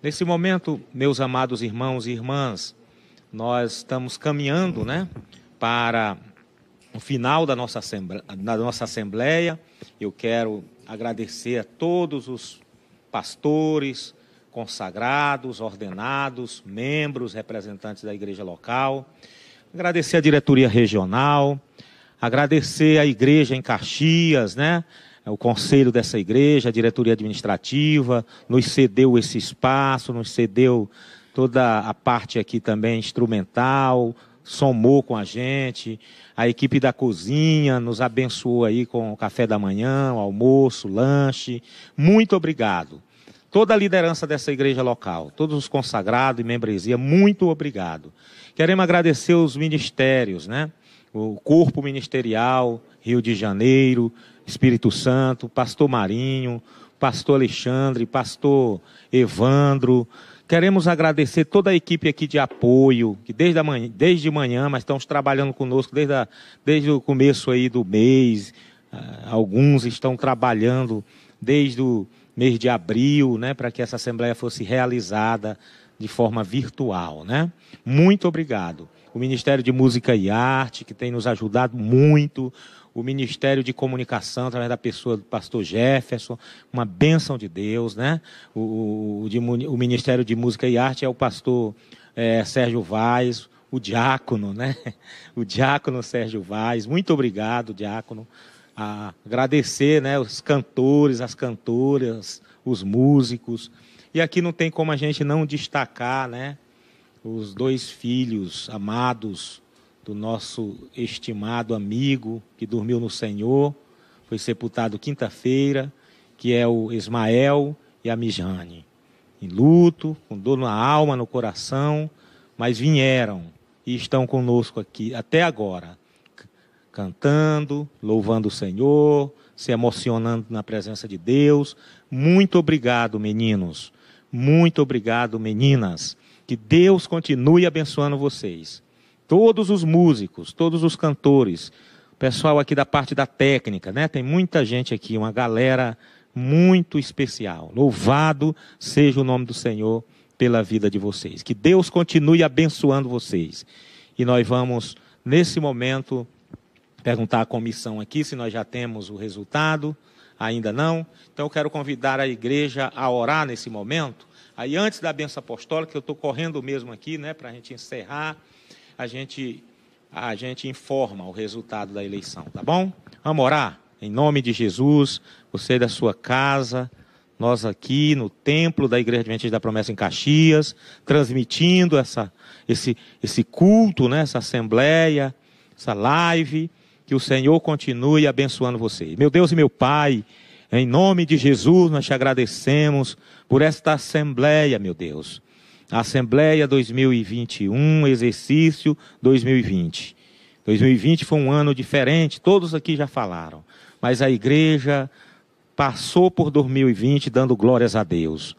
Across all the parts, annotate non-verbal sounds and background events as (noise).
Nesse momento, meus amados irmãos e irmãs, nós estamos caminhando né, para o final da nossa, assembleia, da nossa Assembleia. Eu quero agradecer a todos os pastores, consagrados, ordenados, membros, representantes da igreja local. Agradecer a diretoria regional, agradecer a igreja em Caxias, né? É o conselho dessa igreja, a diretoria administrativa, nos cedeu esse espaço, nos cedeu toda a parte aqui também instrumental, somou com a gente, a equipe da cozinha nos abençoou aí com o café da manhã, o almoço, o lanche. Muito obrigado. Toda a liderança dessa igreja local, todos os consagrados e membresia, muito obrigado. Queremos agradecer os ministérios, né? O corpo ministerial Rio de Janeiro, Espírito Santo, pastor Marinho, pastor Alexandre, pastor Evandro. Queremos agradecer toda a equipe aqui de apoio, que desde, a manhã, desde manhã, mas estão trabalhando conosco desde, a, desde o começo aí do mês. Ah, alguns estão trabalhando desde o mês de abril, né, para que essa assembleia fosse realizada de forma virtual, né? Muito obrigado. O Ministério de Música e Arte, que tem nos ajudado muito, o Ministério de Comunicação, através da pessoa do pastor Jefferson, uma bênção de Deus, né? O, o, de, o Ministério de Música e Arte é o pastor é, Sérgio Vaz, o diácono, né? (laughs) O diácono Sérgio Vaz. Muito obrigado, diácono. agradecer, né? Os cantores, as cantoras, os músicos. E aqui não tem como a gente não destacar, né? Os dois filhos amados do nosso estimado amigo que dormiu no Senhor, foi sepultado quinta-feira, que é o Ismael e a Mijane. Em luto, com dor na alma, no coração, mas vieram e estão conosco aqui até agora, cantando, louvando o Senhor, se emocionando na presença de Deus. Muito obrigado, meninos. Muito obrigado, meninas. Que Deus continue abençoando vocês. Todos os músicos, todos os cantores, pessoal aqui da parte da técnica, né? Tem muita gente aqui, uma galera muito especial. Louvado seja o nome do Senhor pela vida de vocês. Que Deus continue abençoando vocês. E nós vamos, nesse momento, perguntar à comissão aqui se nós já temos o resultado. Ainda não. Então eu quero convidar a igreja a orar nesse momento. Aí antes da benção apostólica, eu estou correndo mesmo aqui, né, para a gente encerrar a gente a gente informa o resultado da eleição, tá bom? Vamos orar em nome de Jesus, você da sua casa, nós aqui no templo da Igreja Adventista da Promessa em Caxias, transmitindo essa esse esse culto, né, essa assembleia, essa live, que o Senhor continue abençoando você. Meu Deus e meu Pai, em nome de Jesus, nós te agradecemos por esta assembleia, meu Deus. Assembleia 2021, exercício 2020. 2020 foi um ano diferente, todos aqui já falaram, mas a igreja passou por 2020 dando glórias a Deus.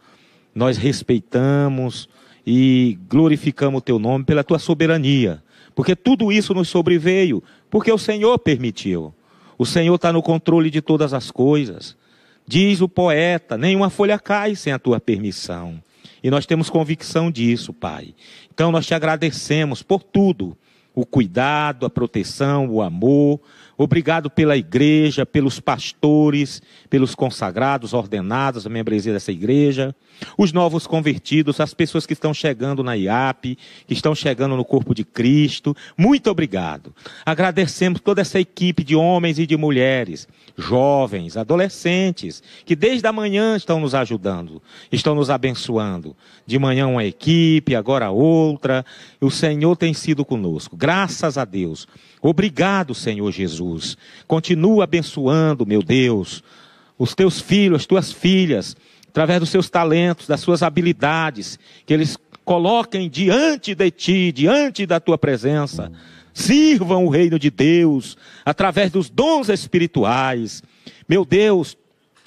Nós respeitamos e glorificamos o teu nome pela tua soberania, porque tudo isso nos sobreveio, porque o Senhor permitiu. O Senhor está no controle de todas as coisas. Diz o poeta: nenhuma folha cai sem a tua permissão. E nós temos convicção disso, Pai. Então nós te agradecemos por tudo o cuidado, a proteção, o amor. Obrigado pela igreja, pelos pastores, pelos consagrados, ordenados, a membresia dessa igreja, os novos convertidos, as pessoas que estão chegando na IAP, que estão chegando no corpo de Cristo. Muito obrigado. Agradecemos toda essa equipe de homens e de mulheres jovens, adolescentes, que desde a manhã estão nos ajudando, estão nos abençoando. De manhã uma equipe, agora outra. O Senhor tem sido conosco. Graças a Deus. Obrigado, Senhor Jesus. Continua abençoando, meu Deus, os teus filhos, as tuas filhas, através dos seus talentos, das suas habilidades, que eles coloquem diante de ti, diante da tua presença sirvam o reino de Deus através dos dons espirituais. Meu Deus,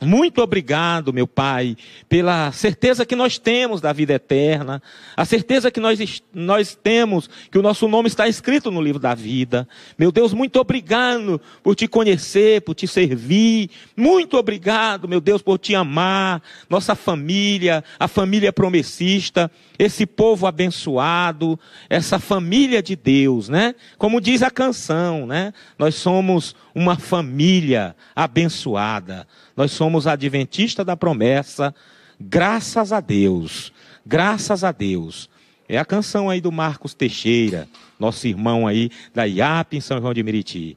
muito obrigado, meu Pai, pela certeza que nós temos da vida eterna, a certeza que nós, nós temos que o nosso nome está escrito no livro da vida. Meu Deus, muito obrigado por te conhecer, por te servir. Muito obrigado, meu Deus, por te amar, nossa família, a família promessista, esse povo abençoado, essa família de Deus, né? Como diz a canção, né? Nós somos uma família abençoada. Nós somos adventista da promessa, graças a Deus, graças a Deus. É a canção aí do Marcos Teixeira, nosso irmão aí da IAP em São João de Meriti.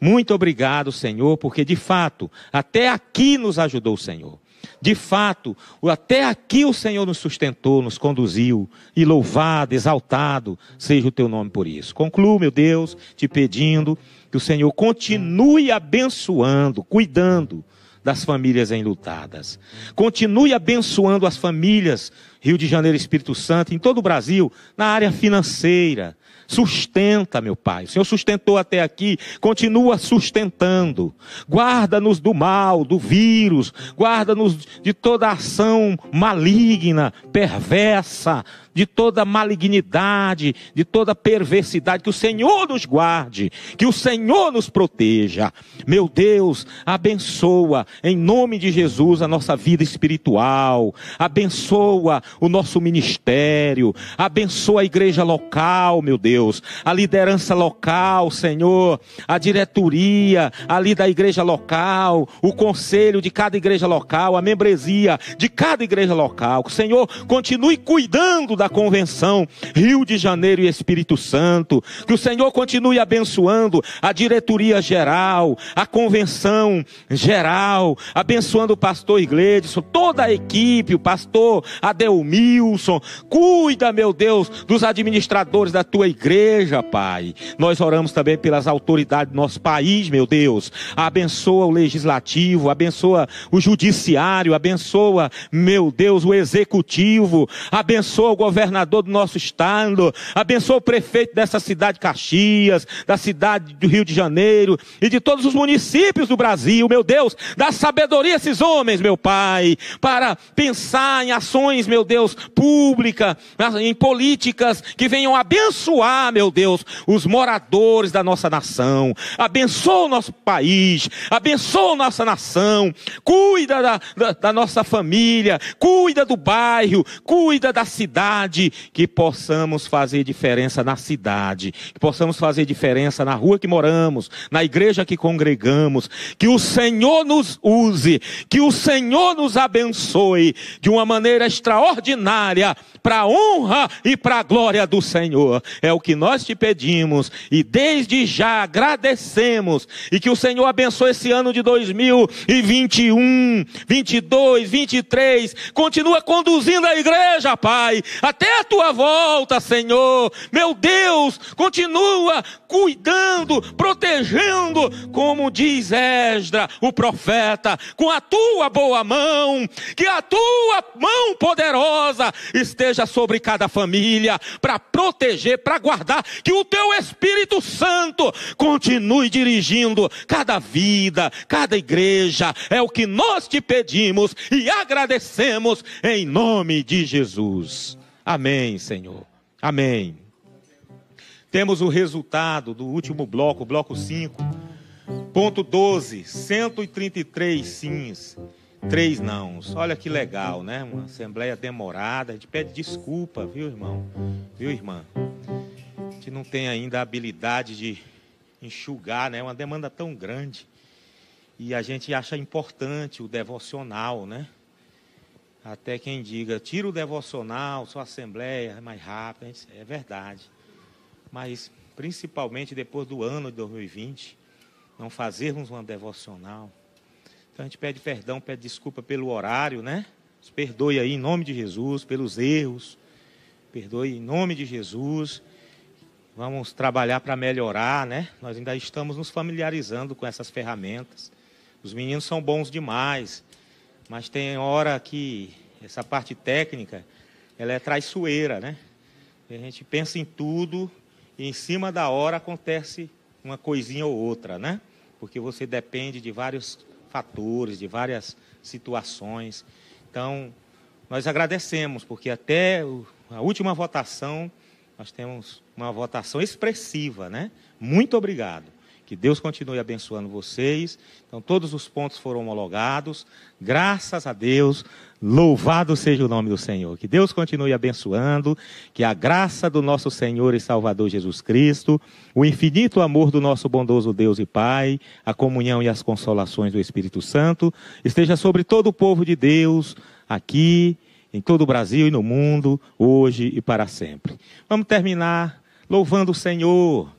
Muito obrigado, Senhor, porque de fato, até aqui nos ajudou o Senhor. De fato, até aqui o Senhor nos sustentou, nos conduziu, e louvado, exaltado seja o teu nome por isso. Concluo, meu Deus, te pedindo que o Senhor continue abençoando, cuidando das famílias enlutadas. Continue abençoando as famílias Rio de Janeiro, Espírito Santo, em todo o Brasil, na área financeira, Sustenta, meu Pai. O Senhor sustentou até aqui, continua sustentando. Guarda-nos do mal, do vírus, guarda-nos de toda ação maligna, perversa, de toda malignidade, de toda perversidade. Que o Senhor nos guarde, que o Senhor nos proteja. Meu Deus, abençoa em nome de Jesus a nossa vida espiritual, abençoa o nosso ministério, abençoa a igreja local, meu Deus Deus. A liderança local, Senhor, a diretoria ali da igreja local, o conselho de cada igreja local, a membresia de cada igreja local. Que o Senhor continue cuidando da convenção Rio de Janeiro e Espírito Santo. Que o Senhor continue abençoando a diretoria geral, a convenção geral, abençoando o pastor Iglesias, toda a equipe, o pastor Adelmilson. Cuida, meu Deus, dos administradores da tua igreja igreja, Pai. Nós oramos também pelas autoridades do nosso país, meu Deus. Abençoa o legislativo, abençoa o judiciário, abençoa, meu Deus, o executivo, abençoa o governador do nosso estado, abençoa o prefeito dessa cidade de Caxias, da cidade do Rio de Janeiro e de todos os municípios do Brasil, meu Deus. Dá sabedoria a esses homens, meu Pai, para pensar em ações, meu Deus, públicas, em políticas que venham abençoar ah, meu Deus, os moradores da nossa nação, abençoa o nosso país, abençoa a nossa nação, cuida da, da, da nossa família, cuida do bairro, cuida da cidade, que possamos fazer diferença na cidade, que possamos fazer diferença na rua que moramos, na igreja que congregamos, que o Senhor nos use, que o Senhor nos abençoe de uma maneira extraordinária, para a honra e para a glória do Senhor. É o que que nós te pedimos e desde já agradecemos e que o Senhor abençoe esse ano de 2021, 22, 23. Continua conduzindo a igreja, Pai, até a tua volta, Senhor. Meu Deus, continua cuidando, protegendo, como diz Esdra, o profeta, com a tua boa mão, que a tua mão poderosa esteja sobre cada família para proteger, para guardar, que o teu Espírito Santo continue dirigindo cada vida, cada igreja. É o que nós te pedimos e agradecemos em nome de Jesus. Amém, Senhor. Amém. Temos o resultado do último bloco, bloco 5. Ponto 12, 133 sims, 3 nãos. Olha que legal, né? Uma assembleia demorada. A gente pede desculpa, viu, irmão? Viu, irmã? não tem ainda a habilidade de enxugar, né? É uma demanda tão grande. E a gente acha importante o devocional, né? Até quem diga, tira o devocional, sua assembleia é mais rápida. É verdade. Mas, principalmente depois do ano de 2020, não fazermos uma devocional. Então, a gente pede perdão, pede desculpa pelo horário, né? Nos perdoe aí em nome de Jesus pelos erros. Perdoe em nome de Jesus. Vamos trabalhar para melhorar, né? Nós ainda estamos nos familiarizando com essas ferramentas. Os meninos são bons demais, mas tem hora que essa parte técnica ela é traiçoeira, né? A gente pensa em tudo e em cima da hora acontece uma coisinha ou outra, né? Porque você depende de vários fatores, de várias situações. Então, nós agradecemos, porque até a última votação nós temos uma votação expressiva, né? Muito obrigado. Que Deus continue abençoando vocês. Então, todos os pontos foram homologados. Graças a Deus. Louvado seja o nome do Senhor. Que Deus continue abençoando. Que a graça do nosso Senhor e Salvador Jesus Cristo, o infinito amor do nosso bondoso Deus e Pai, a comunhão e as consolações do Espírito Santo esteja sobre todo o povo de Deus aqui em todo o Brasil e no mundo, hoje e para sempre. Vamos terminar louvando o Senhor